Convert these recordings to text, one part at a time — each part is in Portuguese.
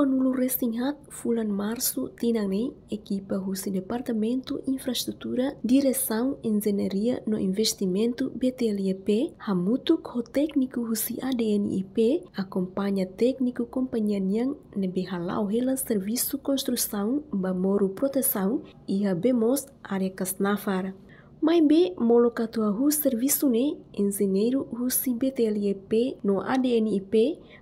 Gubernul Restinhat Fulan Março Tinanei, equipa russa Departamento Infraestrutura, Direção Engenharia no Investimento BTLEP, Hamutu co técnico russi ADNIP, acompanha técnico companhia Nyang Nebihalau Rela Serviço Construção, Bamoro Proteção e abemos Área Kasnafara. Mai bem, molo serviço hu servisune engenheiro hu sibetlep no ADNIP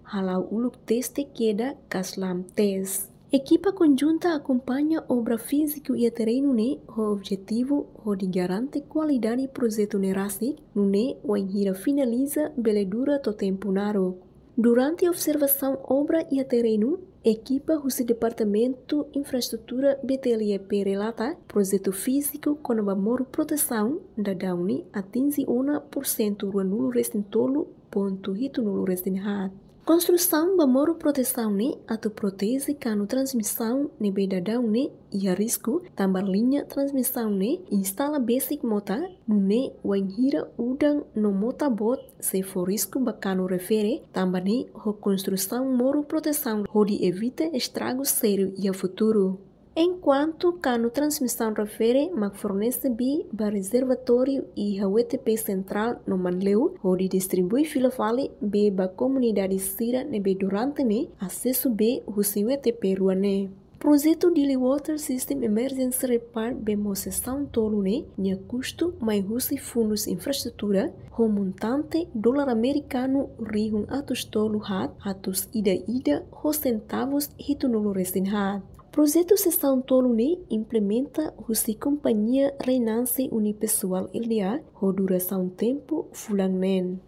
halau uluk teste queda kaslam tes. Equipa conjunta acompanha obra física e terreno ne o objetivo o de garante qualidade projeto nerasi nune o enhira finaliza beledura to tempo naro. Durante a observação obra e a terreno, equipa do Departamento Infraestrutura BTLEP relata projeto físico com o maior proteção da Downy atinge 1% do anulo restentolo ponto rito nulo restenhado. Construção bamoro proteção-ne né? atau protese cano transmissão ne bedadão-ne e risco tambah linha transmissão-ne instala basic mota ne wanhira udang no mota bot se for risco bacano refere tambah ne construção moro proteção rodi evita estrago sério e a futuro enquanto cano transmissão refere mag fornece bi ba reservatório e HTTP central no Manleu, onde distribui fila vale b ba comunidade sira nebe durante ne acesso b husi UTP ruane. Projeto de Water System Emergency Repair Bemocessão Tolune, Nha Custo, Mai Russi Fundos Infraestrutura, Romontante, Dólar Americano, Rihun Atos Tolu Hat, Atos Ida Ida, Hos Centavos, Ritunolo Resin Hat. Projeto Sessão Toluni implementa Rusi Companhia Reinance Unipessoal LDA, com duração tempo fulanen.